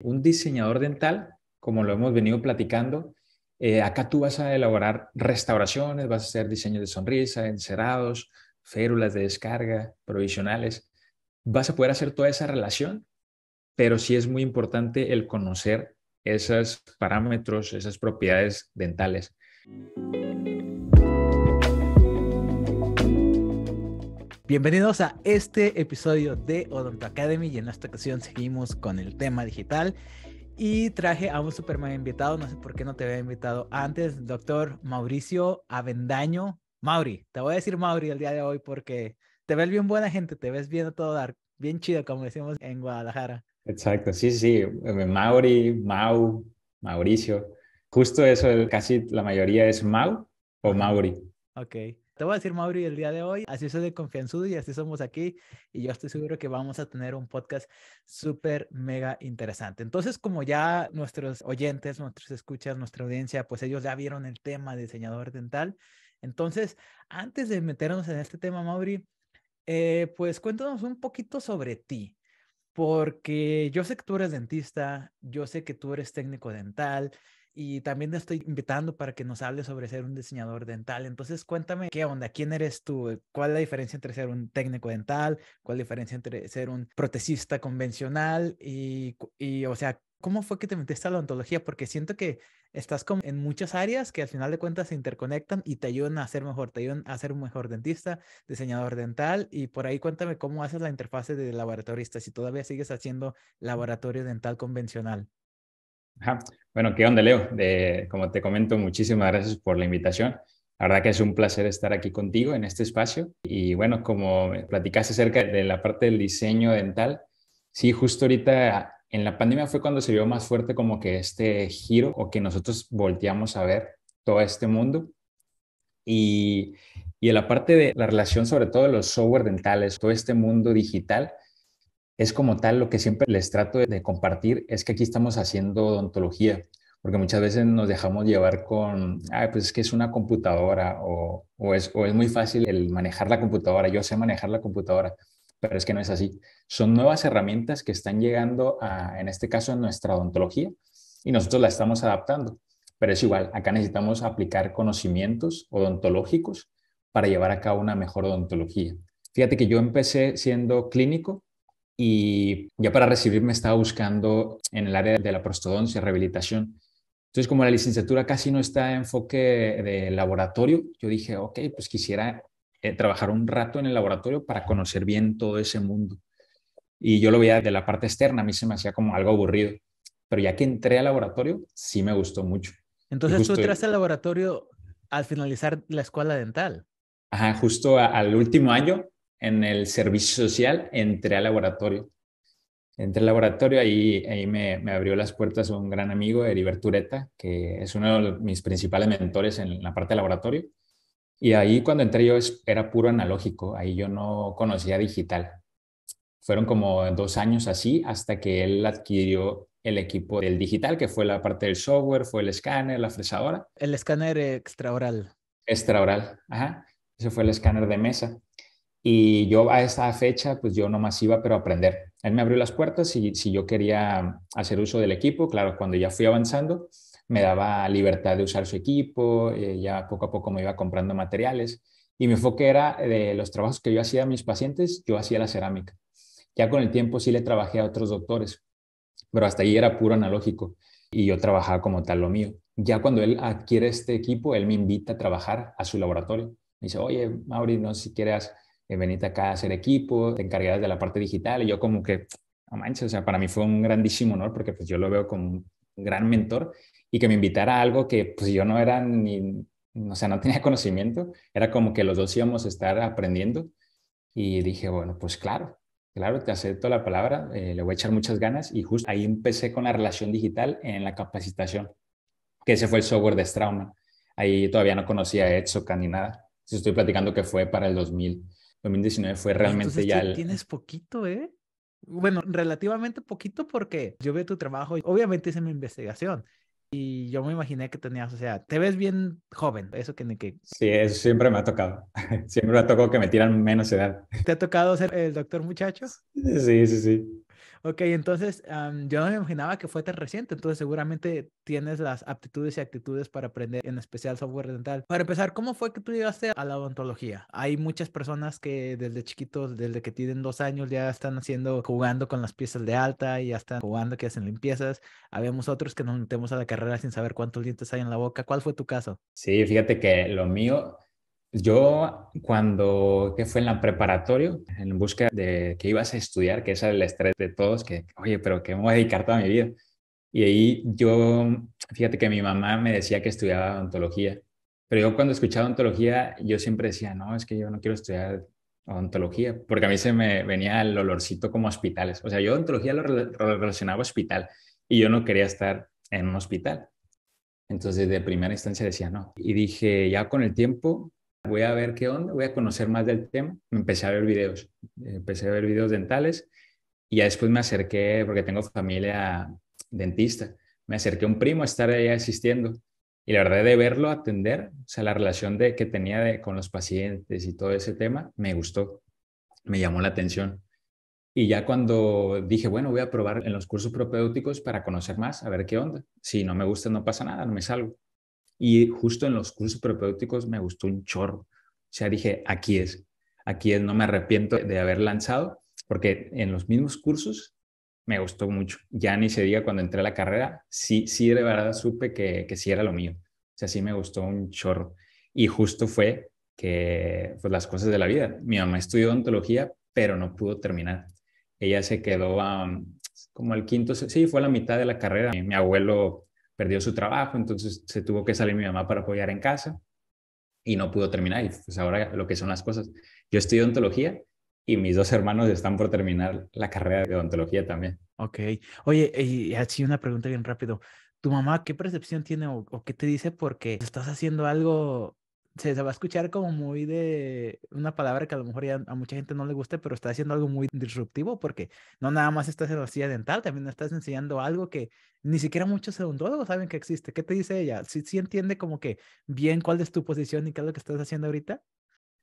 Un diseñador dental, como lo hemos venido platicando, eh, acá tú vas a elaborar restauraciones, vas a hacer diseños de sonrisa, encerados, férulas de descarga, provisionales. Vas a poder hacer toda esa relación, pero sí es muy importante el conocer esos parámetros, esas propiedades dentales. Bienvenidos a este episodio de Odonto Academy y en esta ocasión seguimos con el tema digital y traje a un super invitado, no sé por qué no te había invitado antes, doctor Mauricio Avendaño. Mauri, te voy a decir Mauri el día de hoy porque te ves bien buena gente, te ves bien a todo dar, bien chido como decimos en Guadalajara. Exacto, sí, sí, Mauri, Mau, Mauricio. Justo eso, casi la mayoría es Mau o Mauri. Ok. Te voy a decir, Mauri, el día de hoy, así soy de confianza y así somos aquí. Y yo estoy seguro que vamos a tener un podcast súper, mega interesante. Entonces, como ya nuestros oyentes, nuestros escuchas, nuestra audiencia, pues ellos ya vieron el tema de diseñador dental. Entonces, antes de meternos en este tema, Mauri, eh, pues cuéntanos un poquito sobre ti porque yo sé que tú eres dentista, yo sé que tú eres técnico dental, y también te estoy invitando para que nos hables sobre ser un diseñador dental. Entonces, cuéntame qué onda, quién eres tú, cuál es la diferencia entre ser un técnico dental, cuál es la diferencia entre ser un protesista convencional y, o sea, ¿cómo fue que te metiste a la ontología? Porque siento que estás como en muchas áreas que al final de cuentas se interconectan y te ayudan a ser mejor, te ayudan a ser un mejor dentista, diseñador dental y por ahí cuéntame cómo haces la interfase de laboratorista, si todavía sigues haciendo laboratorio dental convencional. Bueno, ¿qué onda, Leo? como te comento, muchísimas gracias por la invitación. La verdad que es un placer estar aquí contigo en este espacio. Y bueno, como platicaste acerca de la parte del diseño dental, sí, justo ahorita en la pandemia fue cuando se vio más fuerte como que este giro o que nosotros volteamos a ver todo este mundo. Y, y en la parte de la relación sobre todo de los software dentales, todo este mundo digital, es como tal lo que siempre les trato de compartir es que aquí estamos haciendo odontología, porque muchas veces nos dejamos llevar con, ah, pues es que es una computadora o, o, es, muy fácil el manejar la computadora, yo sé manejar la computadora, pero es que no es así. Son nuevas herramientas que están llegando a, en este caso, en nuestra odontología y nosotros la estamos adaptando, pero es igual, acá necesitamos aplicar conocimientos odontológicos para llevar a cabo una mejor odontología. Fíjate que yo empecé siendo clínico y ya para recibirme estaba buscando en el área de la prostodoncia, rehabilitación. Entonces, como la licenciatura casi no está enfoque de laboratorio, yo dije, ok, pues quisiera eh, trabajar un rato en el laboratorio para conocer bien todo ese mundo. Y yo lo veía de la parte externa, a mí se me hacía como algo aburrido. Pero ya que entré al laboratorio, sí me gustó mucho. Entonces tú entraste al laboratorio al finalizar la escuela dental. Ajá, justo al último año en el servicio social, entré al laboratorio. Entré al laboratorio, ahí, ahí me, abrió las puertas un gran amigo, Heriberto Tureta, que es uno de mis principales mentores en la parte del laboratorio. Y ahí cuando entré yo era puro analógico, ahí yo no conocía digital. Fueron como dos años así hasta que él adquirió el equipo del digital, que fue la parte del software, fue el escáner, la fresadora. El escáner extraoral. Extraoral, ajá. Ese fue el escáner de mesa. Y yo a esa fecha, pues yo no más iba, pero a aprender. Él me abrió las puertas y si yo quería hacer uso del equipo, claro, cuando ya fui avanzando, me daba libertad de usar su equipo, eh, ya poco a poco me iba comprando materiales. Y mi enfoque era de los trabajos que yo hacía a mis pacientes, yo hacía la cerámica. Ya con el tiempo sí le trabajé a otros doctores, pero hasta ahí era puro analógico y yo trabajaba como tal lo mío. Ya cuando él adquiere este equipo, él me invita a trabajar a su laboratorio. Me dice, oye, Mauri, no sé si quieres eh, venite acá a hacer equipo, te encargarás de la parte digital. Y yo como que, a manches, o sea, para mí fue un grandísimo honor porque pues yo lo veo como un gran mentor y que me invitara a algo que pues yo no era ni, o sea, no tenía conocimiento, era como que los dos íbamos a estar aprendiendo y dije, bueno, pues claro, claro, te acepto la palabra, eh, le voy a echar muchas ganas y justo ahí empecé con la relación digital en la capacitación, que ese fue el software de Strauma. Ahí todavía no conocía Exocan ni nada. Estoy platicando que fue para el 2000. 2019 fue realmente ya... Tienes poquito, ¿eh? Bueno, relativamente poquito porque yo veo tu trabajo y obviamente hice mi investigación y yo me imaginé que tenías, o sea, te ves bien joven, eso que que... Sí, eso siempre me ha tocado, siempre me ha tocado que me tiran menos edad. ¿Te ha tocado ser el doctor muchacho? Sí, sí, sí. Ok, entonces yo no me imaginaba que fue tan reciente, entonces seguramente tienes las aptitudes y actitudes para aprender en especial software dental. Para empezar, ¿cómo fue que tú llegaste a la odontología? Hay muchas personas que desde chiquitos, desde que tienen dos años, ya están haciendo, jugando con las piezas de alta y ya están jugando que hacen limpiezas. Habíamos otros que nos metemos a la carrera sin saber cuántos dientes hay en la boca. ¿Cuál fue tu caso? Sí, fíjate que lo mío yo cuando, que fue en la preparatoria, en busca de qué ibas a estudiar, que es el estrés de todos, que, oye, pero ¿qué me voy a dedicar toda mi vida? Y ahí yo, fíjate que mi mamá me decía que estudiaba odontología, pero yo cuando escuchaba odontología, yo siempre decía, no, es que yo no quiero estudiar odontología, porque a mí se me venía el olorcito como hospitales. O sea, yo odontología lo relacionaba a hospital y yo no quería estar en un hospital. Entonces, de primera instancia decía no. Y dije, ya con el tiempo, voy a ver qué onda, voy a conocer más del tema. empecé a ver videos, empecé a ver videos dentales y ya después me acerqué, porque tengo familia dentista, me acerqué a un primo a estar ahí asistiendo y la verdad de verlo atender, o sea, la relación de, que tenía con los pacientes y todo ese tema, me gustó, me llamó la atención. Y ya cuando dije, bueno, voy a probar en los cursos propedéuticos para conocer más, a ver qué onda. Si no me gusta, no pasa nada, no me salgo. Y justo en los cursos propéuticos me gustó un chorro. O sea, dije, aquí es, aquí es, no me arrepiento de haber lanzado, porque en los mismos cursos me gustó mucho. Ya ni se diga cuando entré a la carrera, sí, sí de verdad supe que, que sí era lo mío. O sea, sí me gustó un chorro. Y justo fue que, pues las cosas de la vida. Mi mamá estudió ontología, pero no pudo terminar. Ella se quedó como el quinto, sí, fue a la mitad de la carrera. mi abuelo perdió su trabajo, entonces se tuvo que salir mi mamá para apoyar en casa y no pudo terminar. Y pues ahora lo que son las cosas. Yo estudio odontología y mis dos hermanos están por terminar la carrera de odontología también. Ok. Oye, y así una pregunta bien rápido. ¿Tu mamá qué percepción tiene o qué te dice porque estás haciendo algo se, va a escuchar como muy de una palabra que a lo mejor ya a mucha gente no le guste, pero está haciendo algo muy disruptivo porque no nada más estás en la silla dental, también estás enseñando algo que ni siquiera muchos odontólogos saben que existe. ¿Qué te dice ella? ¿Sí, entiende como que bien cuál es tu posición y qué es lo que estás haciendo ahorita?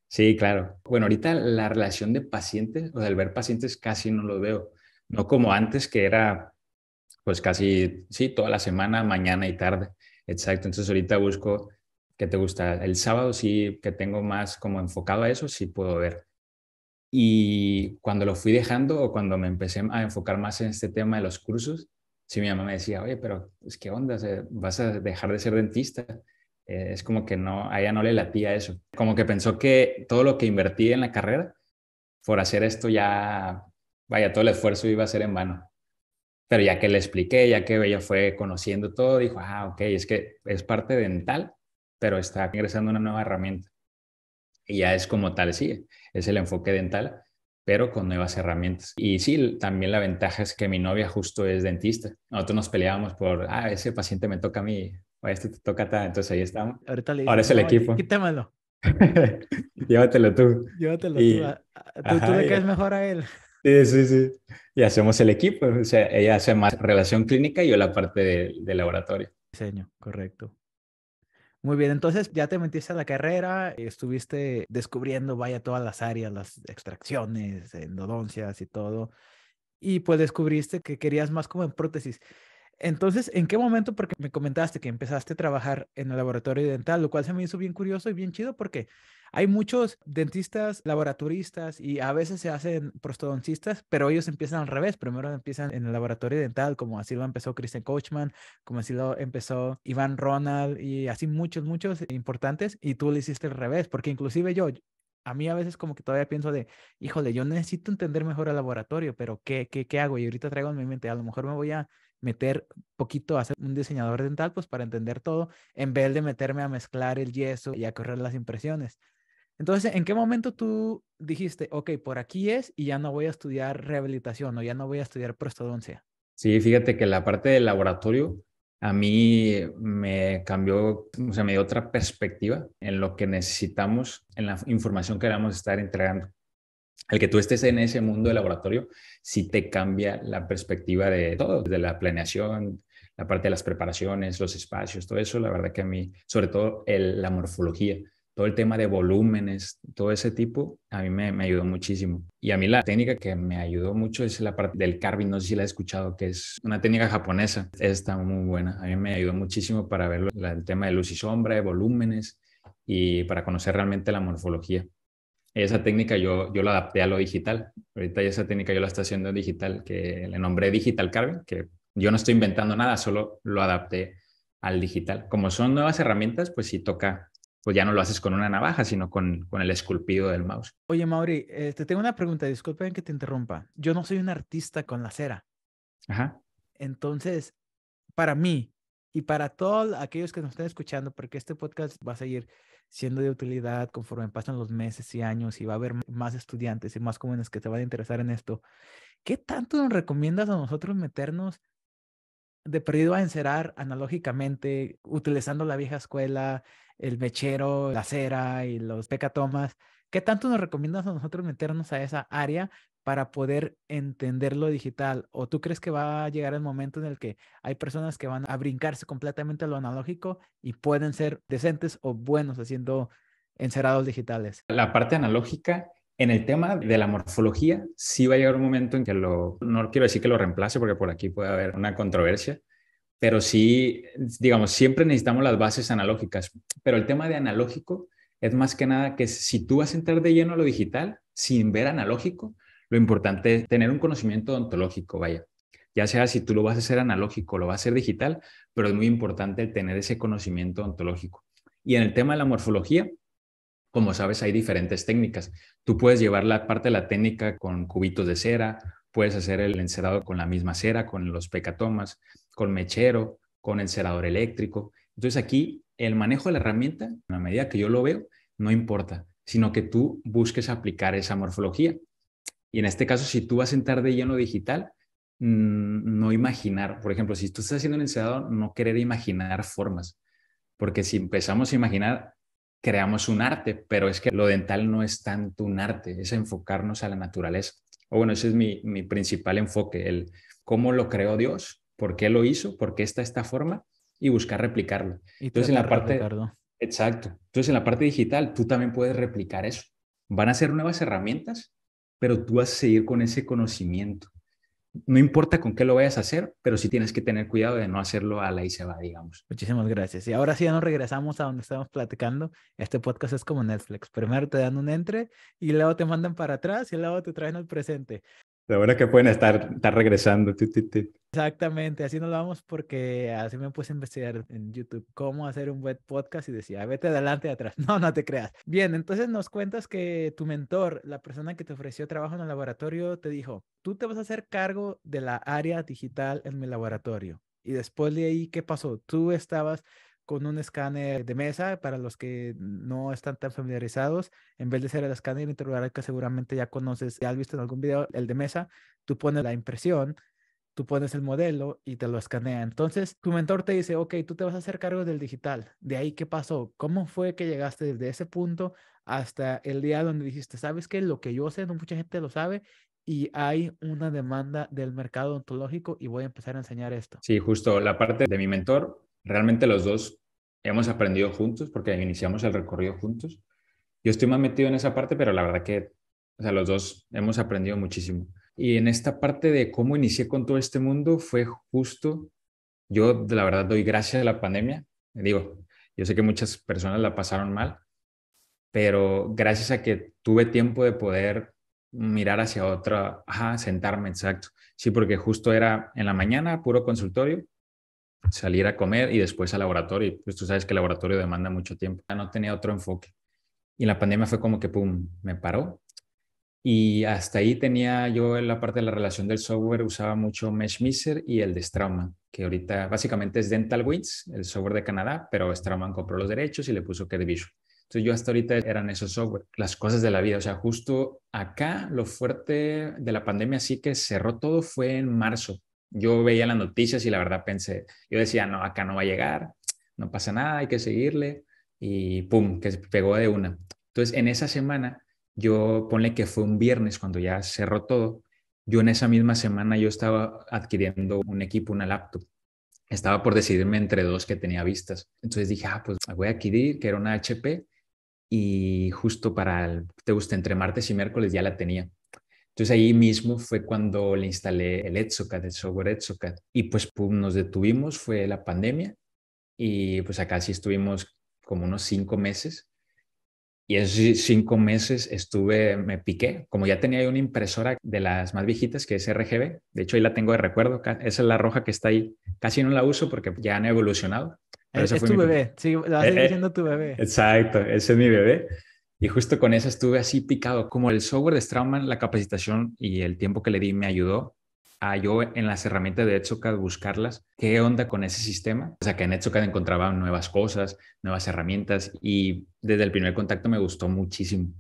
Sí, claro. Bueno, ahorita la relación de pacientes, o el ver pacientes casi no lo veo. No como antes que era pues casi, sí, toda la semana, mañana y tarde. Exacto. Entonces ahorita busco que te gusta? El sábado sí que tengo más como enfocado a eso, sí puedo ver. Y cuando lo fui dejando o cuando me empecé a enfocar más en este tema de los cursos, si mi mamá me decía, oye, pero es pues, que onda, vas a dejar de ser dentista. Eh, es como que no, a ella no le latía eso. Como que pensó que todo lo que invertí en la carrera por hacer esto ya, vaya, todo el esfuerzo iba a ser en vano. Pero ya que le expliqué, ya que ella fue conociendo todo, dijo, ah, ok, es que es parte dental, pero está ingresando una nueva herramienta. Y ya es como tal, sí, es el enfoque dental, pero con nuevas herramientas. Y sí, también la ventaja es que mi novia justo es dentista. Nosotros nos peleábamos por, ah, ese paciente me toca a mí, o este te toca a tal, Entonces ahí estamos. Ahora es el equipo. Quítamelo. Llévatelo tú. Llévatelo tú. Tú, tú le mejor a él. Sí, sí, sí. Y hacemos el equipo. O sea, ella hace más relación clínica y yo la parte de, de laboratorio. Diseño, correcto. Muy bien, entonces ya te metiste a la carrera, estuviste descubriendo, vaya, todas las áreas, las extracciones, endodoncias y todo, y pues descubriste que querías más como en prótesis. Entonces, ¿en qué momento? Porque me comentaste que empezaste a trabajar en el laboratorio dental, lo cual se me hizo bien curioso y bien chido porque hay muchos dentistas, laboratoristas y a veces se hacen prostodoncistas, pero ellos empiezan al revés. Primero empiezan en el laboratorio dental, como así lo empezó Christian Coachman, como así lo empezó Iván Ronald y así muchos, muchos importantes. Y tú lo hiciste al revés, porque inclusive yo, a mí a veces como que todavía pienso de, híjole, yo necesito entender mejor el laboratorio, pero ¿qué, qué, qué hago? Y ahorita traigo en mi mente, a lo mejor me voy a meter poquito a ser un diseñador dental, pues para entender todo, en vez de meterme a mezclar el yeso y a correr las impresiones. Entonces, ¿en qué momento tú dijiste, ok, por aquí es y ya no voy a estudiar rehabilitación o ya no voy a estudiar prostodoncia? Sí, fíjate que la parte del laboratorio a mí me cambió, o sea, me dio otra perspectiva en lo que necesitamos, en la información que vamos a estar entregando. El que tú estés en ese mundo de laboratorio, sí te cambia la perspectiva de todo, de la planeación, la parte de las preparaciones, los espacios, todo eso, la verdad que a mí, sobre todo la morfología, todo el tema de volúmenes, todo ese tipo, a mí me, ayudó muchísimo. Y a mí la técnica que me ayudó mucho es la parte del carving, no sé si la he escuchado, que es una técnica japonesa, está muy buena. A mí me ayudó muchísimo para ver el tema de luz y sombra, de volúmenes y para conocer realmente la morfología. Esa técnica yo, yo la adapté a lo digital. Ahorita esa técnica yo la estoy haciendo en digital, que le nombré digital carving, que yo no estoy inventando nada, solo lo adapté al digital. Como son nuevas herramientas, pues sí toca pues ya no lo haces con una navaja, sino con, con el esculpido del mouse. Oye, Mauri, eh, te tengo una pregunta, disculpen que te interrumpa. Yo no soy un artista con la cera. Ajá. Entonces, para mí y para todos aquellos que nos estén escuchando, porque este podcast va a seguir siendo de utilidad conforme pasan los meses y años y va a haber más estudiantes y más jóvenes que te van a interesar en esto, ¿qué tanto nos recomiendas a nosotros meternos de perdido a encerar analógicamente, utilizando la vieja escuela, el mechero, la cera y los pecatomas. ¿Qué tanto nos recomiendas a nosotros meternos a esa área para poder entender lo digital? ¿O tú crees que va a llegar el momento en el que hay personas que van a brincarse completamente a lo analógico y pueden ser decentes o buenos haciendo encerados digitales? La parte analógica en el tema de la morfología, sí va a llegar un momento en que lo, no quiero decir que lo reemplace porque por aquí puede haber una controversia, pero sí, digamos, siempre necesitamos las bases analógicas, pero el tema de analógico es más que nada que si tú vas a entrar de lleno a lo digital sin ver analógico, lo importante es tener un conocimiento ontológico, vaya. Ya sea si tú lo vas a hacer analógico o lo vas a hacer digital, pero es muy importante tener ese conocimiento ontológico. Y en el tema de la morfología, como sabes, hay diferentes técnicas. Tú puedes llevar la parte de la técnica con cubitos de cera Puedes hacer el encerado con la misma cera, con los pecatomas, con mechero, con encerador eléctrico. Entonces aquí el manejo de la herramienta, a la medida que yo lo veo, no importa, sino que tú busques aplicar esa morfología. Y en este caso, si tú vas a entrar de lleno digital, mm, no imaginar, por ejemplo, si tú estás haciendo un encerado, no querer imaginar formas, porque si empezamos a imaginar, creamos un arte, pero es que lo dental no es tanto un arte, es enfocarnos a la naturaleza o bueno, ese es mi, principal enfoque, el cómo lo creó Dios, por qué lo hizo, por qué está esta forma y buscar replicarlo. Entonces en la parte... Exacto. Entonces en la parte digital tú también puedes replicar eso. Van a ser nuevas herramientas, pero tú vas a seguir con ese conocimiento no importa con qué lo vayas a hacer, pero sí tienes que tener cuidado de no hacerlo a la y se va, digamos. Muchísimas gracias. Y ahora sí ya nos regresamos a donde estábamos platicando. Este podcast es como Netflix. Primero te dan un entre y luego te mandan para atrás y luego te traen al presente la verdad que pueden estar, estar regresando. Exactamente, así nos vamos porque así me puse a investigar en YouTube cómo hacer un web podcast y decía, ah, vete adelante y atrás. No, no te creas. Bien, entonces nos cuentas que tu mentor, la persona que te ofreció trabajo en el laboratorio, te dijo, tú te vas a hacer cargo de la área digital en mi laboratorio. Y después de ahí, ¿qué pasó? Tú estabas con un escáner de mesa para los que no están tan familiarizados. En vez de ser el escáner al que seguramente ya conoces, ya has visto en algún video, el de mesa, tú pones la impresión, tú pones el modelo y te lo escanea. Entonces, tu mentor te dice, ok, tú te vas a hacer cargo del digital. De ahí, ¿qué pasó? ¿Cómo fue que llegaste desde ese punto hasta el día donde dijiste, sabes que lo que yo sé, no mucha gente lo sabe, y hay una demanda del mercado ontológico y voy a empezar a enseñar esto. Sí, justo la parte de mi mentor realmente los dos hemos aprendido juntos porque iniciamos el recorrido juntos. Yo estoy más metido en esa parte, pero la verdad que o sea, los dos hemos aprendido muchísimo. Y en esta parte de cómo inicié con todo este mundo fue justo, yo la verdad doy gracias a la pandemia. Digo, yo sé que muchas personas la pasaron mal, pero gracias a que tuve tiempo de poder mirar hacia otra, ajá, sentarme, exacto. Sí, porque justo era en la mañana puro consultorio salir a comer y después al laboratorio. pues tú sabes que el laboratorio demanda mucho tiempo. Ya no tenía otro enfoque. Y la pandemia fue como que, ¡pum!, me paró. Y hasta ahí tenía yo en la parte de la relación del software, usaba mucho MeshMiser y el de Strauman, que ahorita básicamente es DentalWinds, el software de Canadá, pero Strauman compró los derechos y le puso que Entonces yo hasta ahorita eran esos software, las cosas de la vida. O sea, justo acá lo fuerte de la pandemia sí que cerró todo fue en marzo yo veía las noticias y la verdad pensé, yo decía, no, acá no va a llegar, no pasa nada, hay que seguirle y pum, que se pegó de una. Entonces, en esa semana, yo ponle que fue un viernes cuando ya cerró todo, yo en esa misma semana yo estaba adquiriendo un equipo, una laptop. Estaba por decidirme entre dos que tenía vistas. Entonces dije, ah, pues voy a adquirir, que era una HP, y justo para, el, te gusta, entre martes y miércoles ya la tenía. Entonces ahí mismo fue cuando le instalé el ExoCAD, el software ExoCAD. Y pues pum, nos detuvimos, fue la pandemia. Y pues acá sí estuvimos como unos cinco meses. Y esos cinco meses estuve, me piqué. Como ya tenía una impresora de las más viejitas, que es RGB. De hecho, ahí la tengo de recuerdo. Esa es la roja que está ahí. Casi no la uso porque ya han evolucionado. Eh, ese es, tu mi... bebé. Sí, lo vas tu bebé. Exacto, ese es mi bebé. Y justo con eso estuve así picado, como el software de Strauman, la capacitación y el tiempo que le di me ayudó a yo en las herramientas de EdsoCAD buscarlas, qué onda con ese sistema. O sea, que en EdsoCAD encontraba nuevas cosas, nuevas herramientas y desde el primer contacto me gustó muchísimo.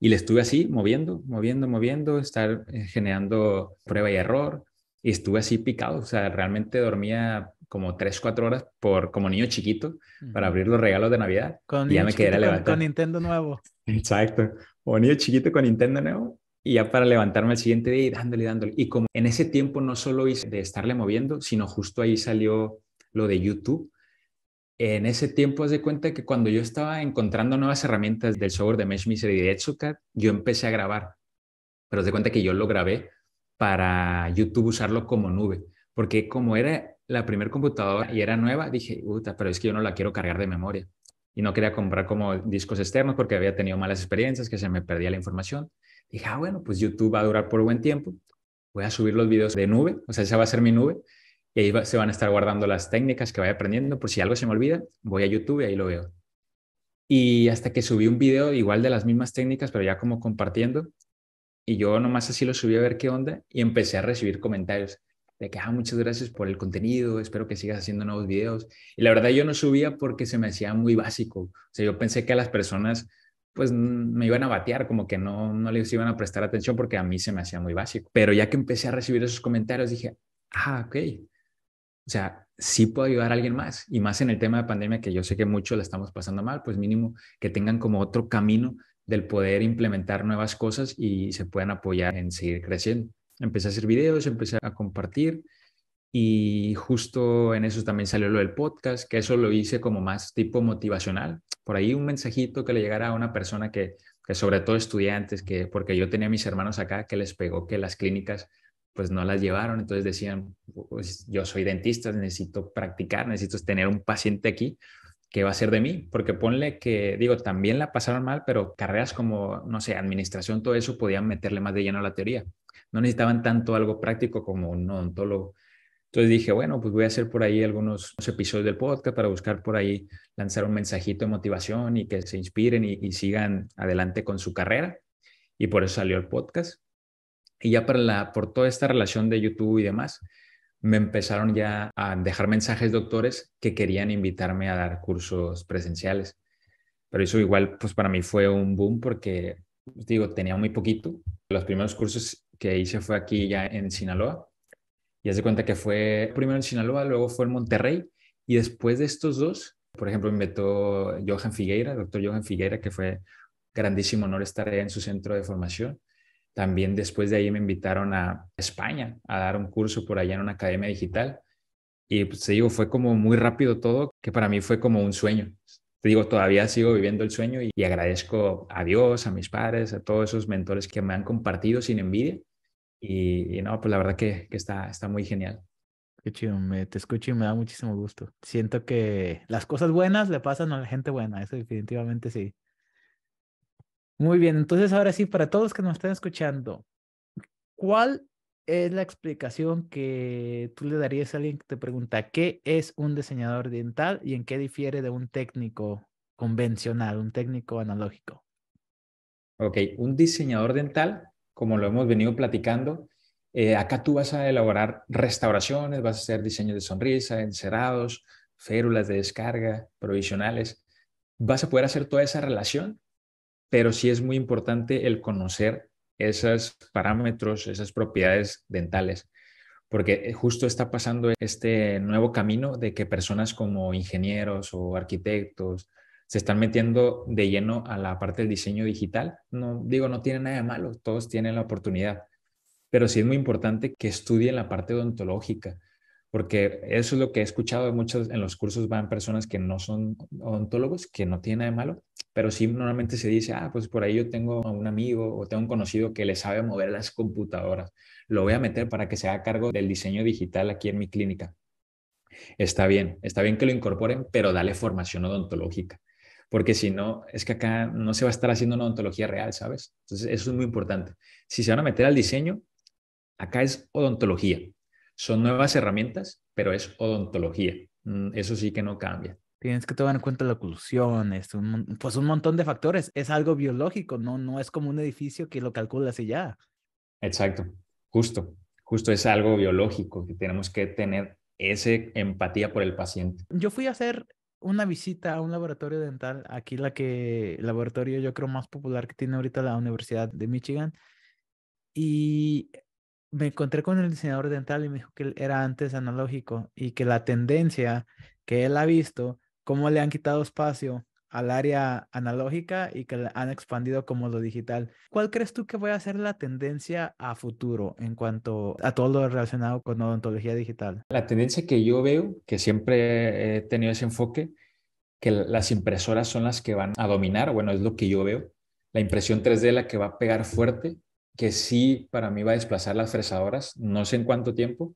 Y le estuve así, moviendo, moviendo, moviendo, estar eh, generando prueba y error. Y estuve así picado, o sea, realmente dormía como 3, 4 horas por, como niño chiquito para abrir los regalos de Navidad. Con y ya me quedé levantado. Con, Nintendo nuevo. Exacto. O niño chiquito con Nintendo nuevo. Y ya para levantarme el siguiente día y dándole, dándole. Y como en ese tiempo no solo hice de estarle moviendo, sino justo ahí salió lo de YouTube. En ese tiempo, haz de cuenta que cuando yo estaba encontrando nuevas herramientas del software de MeshMiser y de yo empecé a grabar. Pero haz de cuenta que yo lo grabé para YouTube usarlo como nube. Porque como era la primer computadora y era nueva, dije, puta, pero es que yo no la quiero cargar de memoria. Y no quería comprar como discos externos porque había tenido malas experiencias, que se me perdía la información. Dije, ah, bueno, pues YouTube va a durar por buen tiempo. Voy a subir los videos de nube, o sea, esa va a ser mi nube. Y ahí se van a estar guardando las técnicas que vaya aprendiendo. Por si algo se me olvida, voy a YouTube y ahí lo veo. Y hasta que subí un video igual de las mismas técnicas, pero ya como compartiendo. Y yo nomás así lo subí a ver qué onda y empecé a recibir comentarios que, ah, muchas gracias por el contenido, espero que sigas haciendo nuevos videos. Y la verdad yo no subía porque se me hacía muy básico. O sea, yo pensé que a las personas pues mm, me iban a batear, como que no, no les iban a prestar atención porque a mí se me hacía muy básico. Pero ya que empecé a recibir esos comentarios, dije, ah, ok. O sea, sí puedo ayudar a alguien más. Y más en el tema de pandemia, que yo sé que muchos la estamos pasando mal, pues mínimo que tengan como otro camino del poder implementar nuevas cosas y se puedan apoyar en seguir creciendo empecé a hacer videos, empecé a compartir y justo en eso también salió lo del podcast, que eso lo hice como más tipo motivacional. Por ahí un mensajito que le llegara a una persona que, que sobre todo estudiantes, que porque yo tenía a mis hermanos acá que les pegó que las clínicas pues no las llevaron, entonces decían, pues, yo soy dentista, necesito practicar, necesito tener un paciente aquí. ¿qué va a ser de mí? Porque ponle que, digo, también la pasaron mal, pero carreras como, no sé, administración, todo eso, podían meterle más de lleno a la teoría. No necesitaban tanto algo práctico como un odontólogo. Entonces dije, bueno, pues voy a hacer por ahí algunos episodios del podcast para buscar por ahí, lanzar un mensajito de motivación y que se inspiren y, y sigan adelante con su carrera. Y por eso salió el podcast. Y ya para la, por toda esta relación de YouTube y demás, me empezaron ya a dejar mensajes doctores que querían invitarme a dar cursos presenciales. Pero eso igual, pues para mí fue un boom porque, pues, digo, tenía muy poquito. Los primeros cursos que hice fue aquí ya en Sinaloa. Y haz de cuenta que fue primero en Sinaloa, luego fue en Monterrey. Y después de estos dos, por ejemplo, me invitó Johan Figueira, doctor Johan Figueira, que fue grandísimo honor estar en su centro de formación. También después de ahí me invitaron a España a dar un curso por allá en una academia digital. Y pues te digo, fue como muy rápido todo, que para mí fue como un sueño. Te digo, todavía sigo viviendo el sueño y, agradezco a Dios, a mis padres, a todos esos mentores que me han compartido sin envidia. Y, no, pues la verdad que, está, está muy genial. Qué chido, me, te escucho y me da muchísimo gusto. Siento que las cosas buenas le pasan a la gente buena, eso definitivamente sí. Muy bien, entonces ahora sí, para todos que nos están escuchando, ¿cuál es la explicación que tú le darías a alguien que te pregunta qué es un diseñador dental y en qué difiere de un técnico convencional, un técnico analógico? Ok, un diseñador dental, como lo hemos venido platicando, eh, acá tú vas a elaborar restauraciones, vas a hacer diseños de sonrisa, encerados, férulas de descarga, provisionales. Vas a poder hacer toda esa relación pero sí es muy importante el conocer esos parámetros, esas propiedades dentales, porque justo está pasando este nuevo camino de que personas como ingenieros o arquitectos se están metiendo de lleno a la parte del diseño digital. No digo, no tiene nada de malo, todos tienen la oportunidad, pero sí es muy importante que estudien la parte odontológica, porque eso es lo que he escuchado de muchos, en los cursos van personas que no son odontólogos, que no tienen nada de malo, pero sí normalmente se dice, ah, pues por ahí yo tengo a un amigo o tengo un conocido que le sabe mover las computadoras, lo voy a meter para que se haga cargo del diseño digital aquí en mi clínica. Está bien, está bien que lo incorporen, pero dale formación odontológica, porque si no, es que acá no se va a estar haciendo una odontología real, ¿sabes? Entonces, eso es muy importante. Si se van a meter al diseño, acá es odontología, son nuevas herramientas, pero es odontología. Mm, eso sí que no cambia. Tienes que tomar en cuenta la oclusión, es este, pues un montón de factores. Es algo biológico, no, no es como un edificio que lo calculas y ya. Exacto, justo, justo es algo biológico que tenemos que tener esa empatía por el paciente. Yo fui a hacer una visita a un laboratorio dental, aquí la que, laboratorio yo creo más popular que tiene ahorita la Universidad de Michigan, y me encontré con el diseñador dental y me dijo que era antes analógico y que la tendencia que él ha visto, cómo le han quitado espacio al área analógica y que la han expandido como lo digital. ¿Cuál crees tú que va a ser la tendencia a futuro en cuanto a todo lo relacionado con odontología digital? La tendencia que yo veo, que siempre he tenido ese enfoque, que las impresoras son las que van a dominar, bueno, es lo que yo veo. La impresión 3D la que va a pegar fuerte que sí para mí va a desplazar las fresadoras, no sé en cuánto tiempo,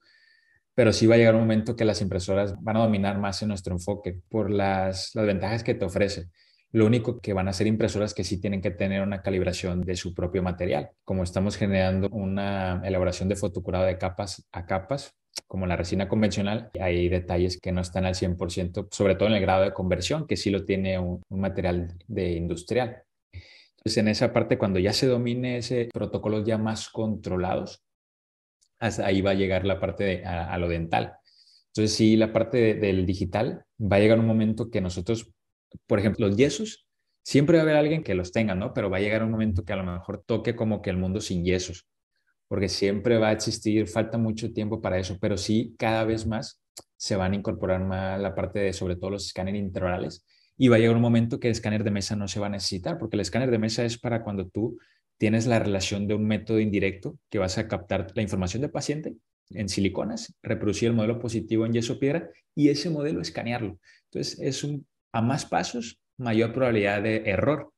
pero sí va a llegar un momento que las impresoras van a dominar más en nuestro enfoque por las, ventajas que te ofrece. Lo único que van a ser impresoras que sí tienen que tener una calibración de su propio material. Como estamos generando una elaboración de fotocurado de capas a capas, como la resina convencional, hay detalles que no están al 100%, sobre todo en el grado de conversión, que sí lo tiene un, un material de industrial. Pues, en esa parte, cuando ya se domine ese protocolo ya más controlados, hasta ahí va a llegar la parte de, a, lo dental. Entonces, sí, la parte del digital va a llegar un momento que nosotros, por ejemplo, los yesos, siempre va a haber alguien que los tenga, ¿no? Pero va a llegar un momento que a lo mejor toque como que el mundo sin yesos, porque siempre va a existir, falta mucho tiempo para eso, pero sí, cada vez más se van a incorporar más la parte de, sobre todo, los escáneres intraorales, y va a llegar un momento que el escáner de mesa no se va a necesitar, porque el escáner de mesa es para cuando tú tienes la relación de un método indirecto que vas a captar la información del paciente en siliconas, reproducir el modelo positivo en yeso piedra y ese modelo escanearlo. Entonces, es un, a más pasos, mayor probabilidad de error.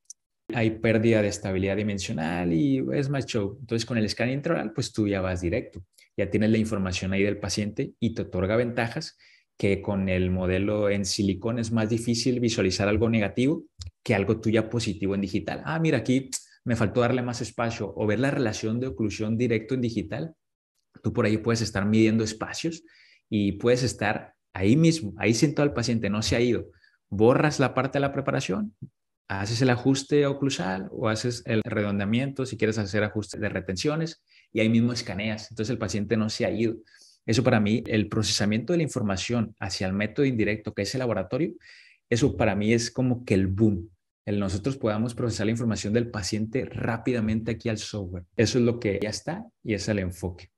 Hay pérdida de estabilidad dimensional y es más show. Entonces, con el escáner intraoral, pues tú ya vas directo. Ya tienes la información ahí del paciente y te otorga ventajas que con el modelo en silicón es más difícil visualizar algo negativo que algo tuya positivo en digital. Ah, mira, aquí me faltó darle más espacio o ver la relación de oclusión directo en digital. Tú por ahí puedes estar midiendo espacios y puedes estar ahí mismo, ahí sentado al paciente, no se ha ido. Borras la parte de la preparación, haces el ajuste oclusal o haces el redondeamiento si quieres hacer ajustes de retenciones y ahí mismo escaneas. Entonces el paciente no se ha ido. Eso para mí, el procesamiento de la información hacia el método indirecto que es el laboratorio, eso para mí es como que el boom. El nosotros podamos procesar la información del paciente rápidamente aquí al software. Eso es lo que ya está y es el enfoque.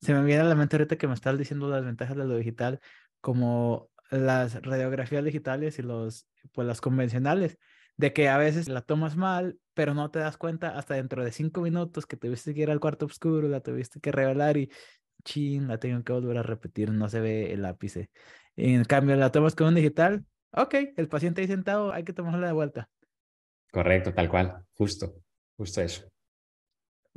Se me viene a la mente ahorita que me estás diciendo las ventajas de lo digital, como las radiografías digitales y los, pues las convencionales, de que a veces la tomas mal, pero no te das cuenta hasta dentro de cinco minutos que tuviste que ir al cuarto oscuro, la tuviste que revelar y ching, la tengo que volver a repetir, no se ve el ápice. En cambio, la tomas con un digital, ok, el paciente ahí sentado, hay que tomarla de vuelta. Correcto, tal cual, justo, justo eso.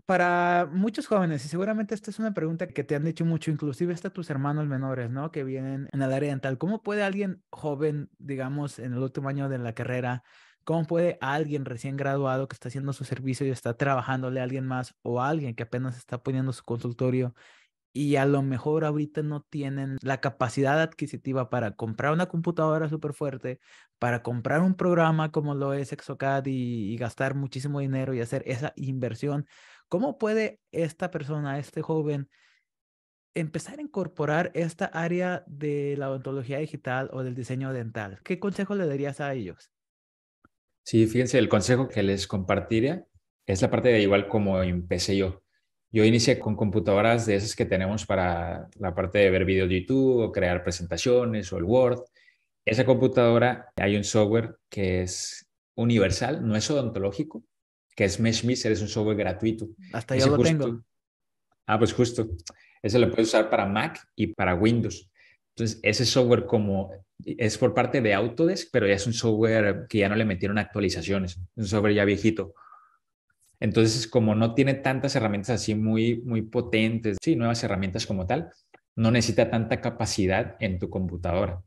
Para muchos jóvenes, y seguramente esta es una pregunta que te han dicho mucho, inclusive hasta tus hermanos menores, ¿no? Que vienen en el área dental. ¿Cómo puede alguien joven, digamos, en el último año de la carrera, cómo puede alguien recién graduado que está haciendo su servicio y está trabajándole a alguien más o alguien que apenas está poniendo su consultorio, y a lo mejor ahorita no tienen la capacidad adquisitiva para comprar una computadora súper fuerte, para comprar un programa como lo es Exocad y, gastar muchísimo dinero y hacer esa inversión. ¿Cómo puede esta persona, este joven, empezar a incorporar esta área de la odontología digital o del diseño dental? ¿Qué consejo le darías a ellos? Sí, fíjense, el consejo que les compartiría es la parte de igual como empecé yo yo inicié con computadoras de esas que tenemos para la parte de ver videos de YouTube o crear presentaciones o el Word. Esa computadora, hay un software que es universal, no es odontológico, que es MeshMixer, es un software gratuito. Hasta lo tengo. Ah, pues justo. Ese lo puedes usar para Mac y para Windows. Entonces, ese software como es por parte de Autodesk, pero ya es un software que ya no le metieron actualizaciones, es un software ya viejito. Entonces, como no tiene tantas herramientas así muy, muy potentes, sí, nuevas herramientas como tal, no necesita tanta capacidad en tu computadora.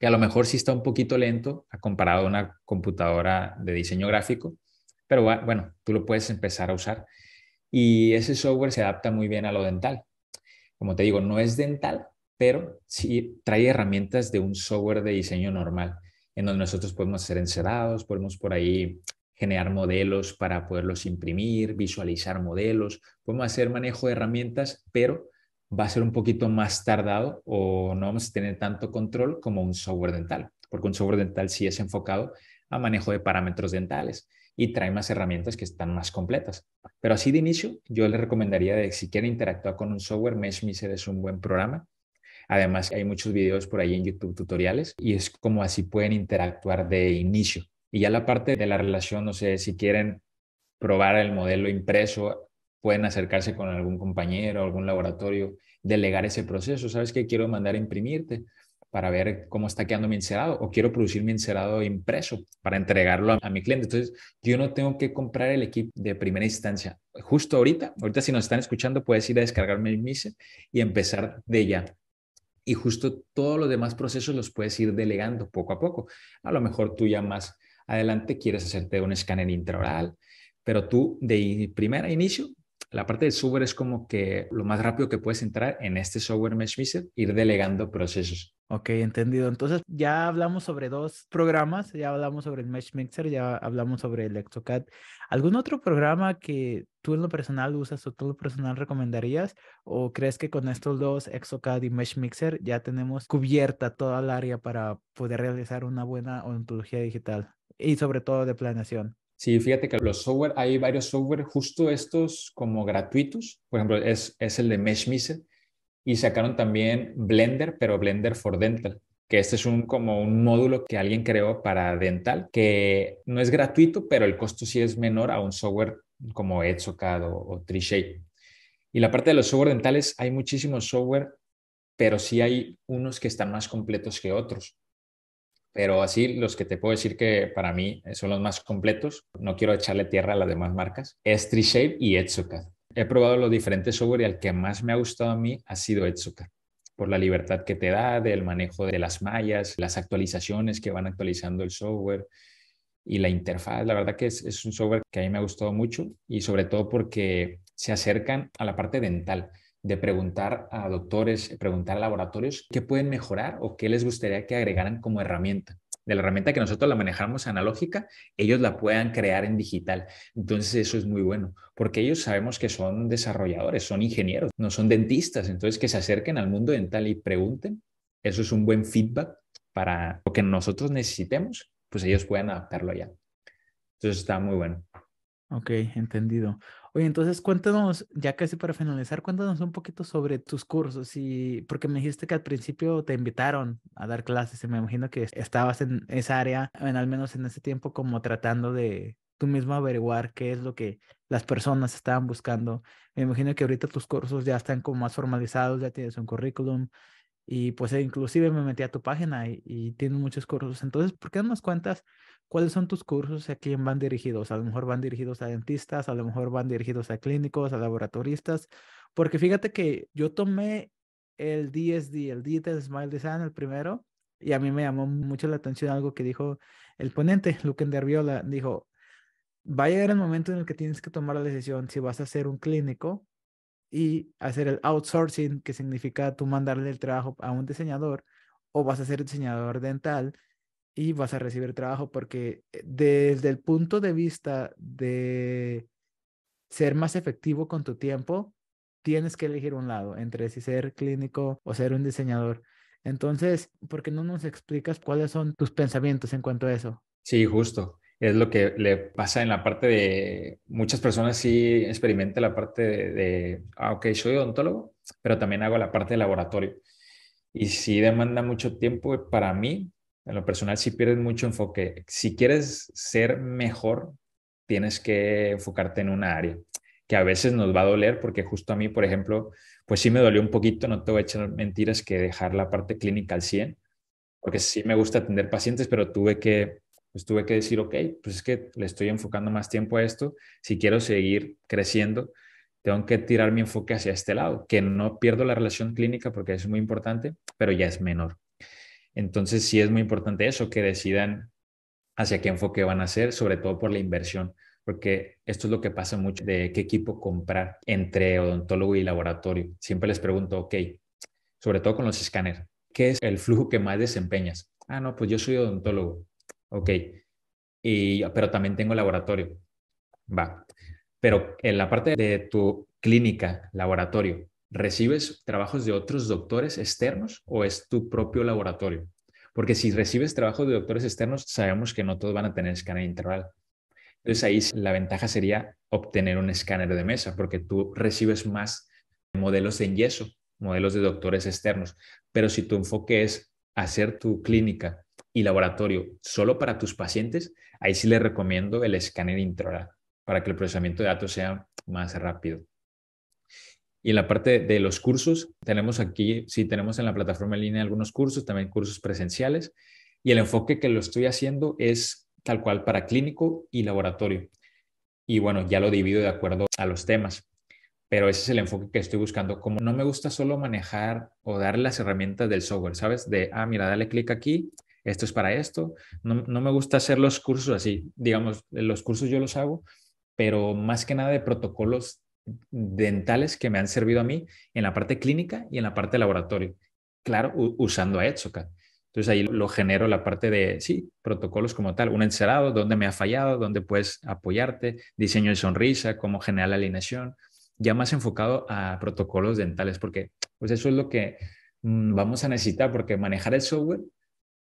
Que a lo mejor sí está un poquito lento comparado a una computadora de diseño gráfico, pero bueno, tú lo puedes empezar a usar. Y ese software se adapta muy bien a lo dental. Como te digo, no es dental, pero sí trae herramientas de un software de diseño normal, en donde nosotros podemos hacer encerados, podemos por ahí generar modelos para poderlos imprimir, visualizar modelos. Podemos hacer manejo de herramientas, pero va a ser un poquito más tardado o no vamos a tener tanto control como un software dental, porque un software dental sí es enfocado a manejo de parámetros dentales y trae más herramientas que están más completas. Pero así de inicio, yo les recomendaría de si quieren interactuar con un software, MeshMiser es un buen programa. Además, hay muchos videos por ahí en YouTube tutoriales y es como así pueden interactuar de inicio. Y ya la parte de la relación, no sé, si quieren probar el modelo impreso, pueden acercarse con algún compañero, algún laboratorio, delegar ese proceso. ¿Sabes que Quiero mandar a imprimirte para ver cómo está quedando mi encerado o quiero producir mi encerado impreso para entregarlo a, mi cliente. Entonces, yo no tengo que comprar el equipo de primera instancia. Justo ahorita, ahorita si nos están escuchando, puedes ir a descargarme el MISE y empezar de ya. Y justo todos los demás procesos los puedes ir delegando poco a poco. A lo mejor tú ya más adelante quieres hacerte un escáner intraoral, pero tú de primera inicio, la parte del software es como que lo más rápido que puedes entrar en este software Mesh Mixer, ir delegando procesos. Ok, entendido. Entonces ya hablamos sobre dos programas, ya hablamos sobre el Mesh Mixer, ya hablamos sobre el ExoCAD. ¿Algún otro programa que tú en lo personal usas o tú en lo personal recomendarías? ¿O crees que con estos dos, ExoCAD y Mesh Mixer, ya tenemos cubierta toda el área para poder realizar una buena ontología digital? y sobre todo de planeación. Sí, fíjate que los software, hay varios software justo estos como gratuitos, por ejemplo, es, el de Meshmiser y sacaron también Blender, pero Blender for Dental que este es un como un módulo que alguien creó para dental, que no es gratuito, pero el costo sí es menor a un software como EdsoCAD o, o Trishape. Y la parte de los software dentales, hay muchísimos software, pero sí hay unos que están más completos que otros pero así los que te puedo decir que para mí eh, son los más completos, no quiero echarle tierra a las demás marcas, es y Etsuka. He probado los diferentes software y el que más me ha gustado a mí ha sido Etsuka por la libertad que te da, del manejo de las mallas, las actualizaciones que van actualizando el software y la interfaz. La verdad que es un software que a mí me ha gustado mucho y sobre todo porque se acercan a la parte dental de preguntar a doctores, preguntar a laboratorios qué pueden mejorar o qué les gustaría que agregaran como herramienta. De la herramienta que nosotros la manejamos analógica, ellos la puedan crear en digital. Entonces eso es muy bueno, porque ellos sabemos que son desarrolladores, son ingenieros, no son dentistas. Entonces que se acerquen al mundo dental y pregunten, eso es un buen feedback para lo que nosotros necesitemos, pues ellos puedan adaptarlo ya. Entonces está muy bueno. Ok, entendido. Oye, entonces cuéntanos, ya casi para finalizar, cuéntanos un poquito sobre tus cursos y porque me dijiste que al principio te invitaron a dar clases y me imagino que estabas en esa área, en, al menos en ese tiempo, como tratando de tú mismo averiguar qué es lo que las personas estaban buscando. Me imagino que ahorita tus cursos ya están como más formalizados, ya tienes un currículum, y pues e inclusive me metí a tu página y, y, tienes muchos cursos. Entonces, ¿por qué no nos cuentas ¿Cuáles son tus cursos? ¿A quién van dirigidos? A lo mejor van dirigidos a dentistas, a lo mejor van dirigidos a clínicos, a laboratoristas, porque fíjate que yo tomé el DSD, el Digital Smile Design, el primero, y a mí me llamó mucho la atención algo que dijo el ponente, Luke Viola, dijo, va a llegar el momento en el que tienes que tomar la decisión si vas a ser un clínico y hacer el outsourcing, que significa tú mandarle el trabajo a un diseñador, o vas a ser diseñador dental y vas a recibir trabajo porque eh, desde el punto de vista de ser más efectivo con tu tiempo, tienes que elegir un lado entre si ser clínico o ser un diseñador. Entonces, ¿por qué no nos explicas cuáles son tus pensamientos en cuanto a eso? Sí, justo. Es lo que le pasa en la parte de muchas personas sí experimenta la parte de, ah, ok, soy odontólogo, pero también hago la parte de laboratorio. Y sí demanda mucho tiempo para mí en lo personal si pierdes mucho enfoque. Si quieres ser mejor, tienes que enfocarte en una área que a veces nos va a doler porque justo a mí, por ejemplo, pues sí me dolió un poquito, no te voy a echar mentiras, que dejar la parte clínica al 100, porque sí me gusta atender pacientes, pero tuve que, pues tuve que decir, ok, pues es que le estoy enfocando más tiempo a esto, si quiero seguir creciendo, tengo que tirar mi enfoque hacia este lado, que no pierdo la relación clínica porque es muy importante, pero ya es menor. Entonces sí es muy importante eso, que decidan hacia qué enfoque van a hacer, sobre todo por la inversión, porque esto es lo que pasa mucho de qué equipo comprar entre odontólogo y laboratorio. Siempre les pregunto, ok, sobre todo con los escáneres, ¿qué es el flujo que más desempeñas? Ah, no, pues yo soy odontólogo. Ok, y, pero también tengo laboratorio. Va. Pero en la parte de tu clínica, laboratorio, ¿recibes trabajos de otros doctores externos o es tu propio laboratorio? Porque si recibes trabajos de doctores externos, sabemos que no todos van a tener escáner integral. Entonces ahí la ventaja sería obtener un escáner de mesa, porque tú recibes más modelos en yeso, modelos de doctores externos. Pero si tu enfoque es hacer tu clínica y laboratorio solo para tus pacientes, ahí sí les recomiendo el escáner intraoral para que el procesamiento de datos sea más rápido. Y la parte de los cursos, tenemos aquí, sí, tenemos en la plataforma en línea algunos cursos, también cursos presenciales. Y el enfoque que lo estoy haciendo es tal cual para clínico y laboratorio. Y bueno, ya lo divido de acuerdo a los temas. Pero ese es el enfoque que estoy buscando. Como no me gusta solo manejar o dar las herramientas del software, ¿sabes? De, ah, mira, dale clic aquí, esto es para esto. No, no me gusta hacer los cursos así. Digamos, los cursos yo los hago, pero más que nada de protocolos dentales que me han servido a mí en la parte clínica y en la parte laboratorio. Claro, usando a Entonces ahí lo genero la parte de, sí, protocolos como tal, un encerado, dónde me ha fallado, dónde puedes apoyarte, diseño de sonrisa, cómo generar la alineación, ya más enfocado a protocolos dentales, porque pues eso es lo que mm, vamos a necesitar, porque manejar el software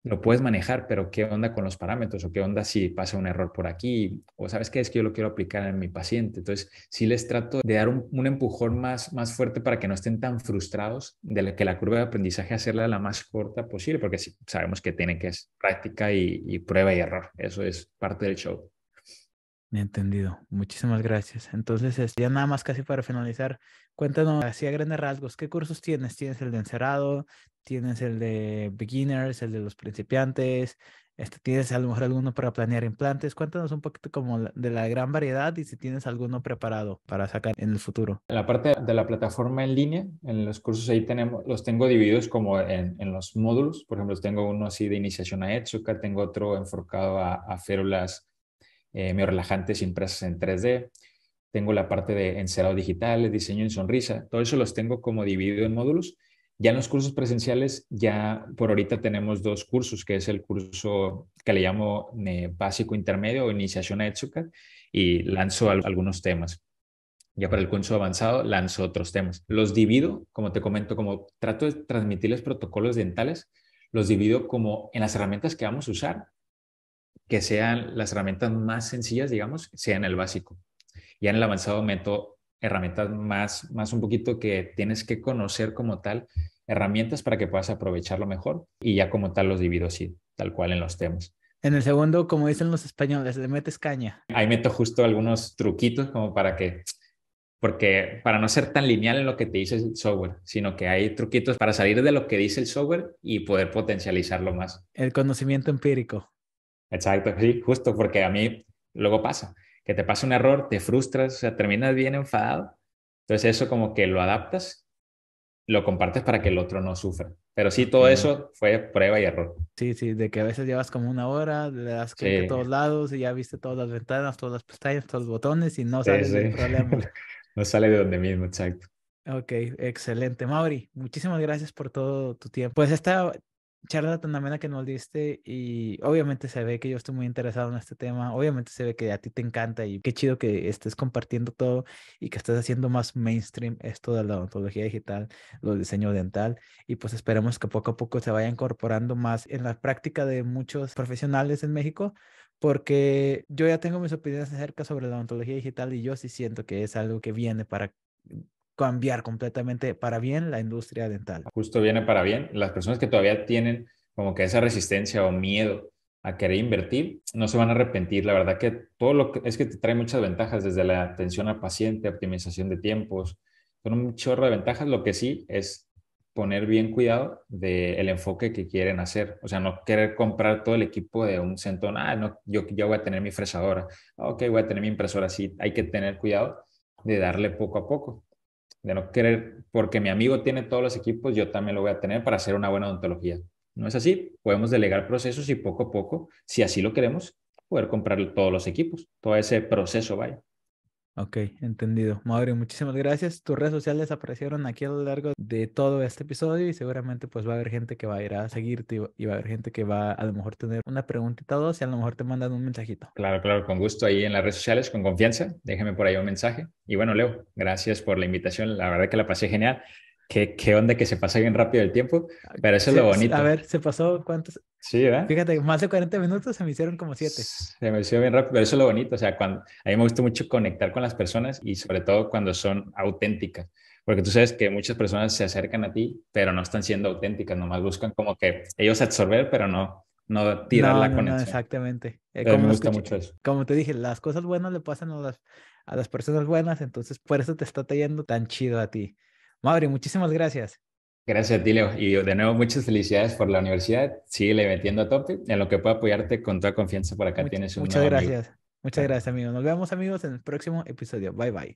lo puedes manejar, pero ¿qué onda con los parámetros? ¿O qué onda si pasa un error por aquí? ¿O sabes qué es que yo lo quiero aplicar en mi paciente? Entonces, sí les trato de dar un, empujón más, más fuerte para que no estén tan frustrados de que la curva de aprendizaje hacerla la más corta posible, porque sabemos que tiene que ser práctica y, prueba y error. Eso es parte del show. Entendido. Muchísimas gracias. Entonces, este, ya nada más casi para finalizar, cuéntanos así a grandes rasgos, ¿qué cursos tienes? ¿Tienes el de encerado? tienes el de beginners, el de los principiantes, este, tienes a lo mejor alguno para planear implantes. Cuéntanos un poquito como de la gran variedad y si tienes alguno preparado para sacar en el futuro. En la parte de la plataforma en línea, en los cursos ahí tenemos, los tengo divididos como en, en los módulos. Por ejemplo, tengo uno así de iniciación a Etsuka, tengo otro enfocado a, a férulas eh, relajantes impresas en 3D. Tengo la parte de encerado digital, diseño en sonrisa. Todo eso los tengo como dividido en módulos ya en los cursos presenciales, ya por ahorita tenemos dos cursos, que es el curso que le llamo eh, básico intermedio o iniciación a Etsuka y lanzo algunos temas. Ya para el curso avanzado lanzo otros temas. Los divido, como te comento, como trato de transmitirles protocolos dentales, los divido como en las herramientas que vamos a usar, que sean las herramientas más sencillas, digamos, sean el básico. Ya en el avanzado meto herramientas más, más un poquito que tienes que conocer como tal, herramientas para que puedas aprovecharlo mejor y ya como tal los divido así, tal cual en los temas. En el segundo, como dicen los españoles, le metes caña. Ahí meto justo algunos truquitos como para que, porque para no ser tan lineal en lo que te dice el software, sino que hay truquitos para salir de lo que dice el software y poder potencializarlo más. El conocimiento empírico. Exacto, sí, justo porque a mí luego pasa que te pasa un error, te frustras, o sea, terminas bien enfadado. Entonces eso como que lo adaptas, lo compartes para que el otro no sufra. Pero sí, todo eso fue prueba y error. Sí, sí, de que a veces llevas como una hora, le das clic a todos lados y ya viste todas las ventanas, todas las pestañas, todos los botones y no sales sí, del problema. no sale de donde mismo, exacto. Ok, excelente. Mauri, muchísimas gracias por todo tu tiempo. Pues esta charla tan amena que nos diste y obviamente se ve que yo estoy muy interesado en este tema, obviamente se ve que a ti te encanta y qué chido que estés compartiendo todo y que estés haciendo más mainstream esto de la odontología digital, los diseños dental y pues esperemos que poco a poco se vaya incorporando más en la práctica de muchos profesionales en México porque yo ya tengo mis opiniones acerca sobre la odontología digital y yo sí siento que es algo que viene para cambiar completamente para bien la industria dental. Justo viene para bien. Las personas que todavía tienen como que esa resistencia o miedo a querer invertir, no se van a arrepentir. La verdad que todo lo que es que te trae muchas ventajas desde la atención al paciente, optimización de tiempos, son un chorro de ventajas. Lo que sí es poner bien cuidado del enfoque que quieren hacer. O sea, no querer comprar todo el equipo de un centón. Ah, yo, yo voy a tener mi fresadora. Ok, voy a tener mi impresora. Sí, hay que tener cuidado de darle poco a poco de no querer, porque mi amigo tiene todos los equipos, yo también lo voy a tener para hacer una buena odontología. No es así, podemos delegar procesos y poco a poco, si así lo queremos, poder comprar todos los equipos, todo ese proceso, vaya. Ok, entendido. Mauri, muchísimas gracias. Tus redes sociales aparecieron aquí a lo largo de todo este episodio y seguramente pues va a haber gente que va a ir a seguirte y va a haber gente que va a, lo mejor tener una preguntita o dos y a lo mejor te mandan un mensajito. Claro, claro, con gusto ahí en las redes sociales, con confianza. Déjeme por ahí un mensaje. Y bueno, Leo, gracias por la invitación. La verdad que la pasé genial qué, qué onda que se pasa bien rápido el tiempo, pero eso es lo bonito. A ver, se pasó cuántos. Sí, ¿verdad? Fíjate, más de 40 minutos se me hicieron como 7. Se me hicieron bien rápido, pero eso es lo bonito. O sea, a mí me gusta mucho conectar con las personas y sobre todo cuando son auténticas. Porque tú sabes que muchas personas se acercan a ti, pero no están siendo auténticas, nomás buscan como que ellos absorber, pero no, no tirar la conexión. exactamente. Eh, me gusta mucho eso. Como te dije, las cosas buenas le pasan a las, a las personas buenas, entonces por eso te está trayendo tan chido a ti. Madre, muchísimas gracias. Gracias a Y de nuevo, muchas felicidades por la universidad. Sigue metiendo a tope. En lo que pueda apoyarte con toda confianza por acá tienes un Muchas gracias. Muchas gracias, amigos. Nos vemos, amigos, en el próximo episodio. Bye, bye.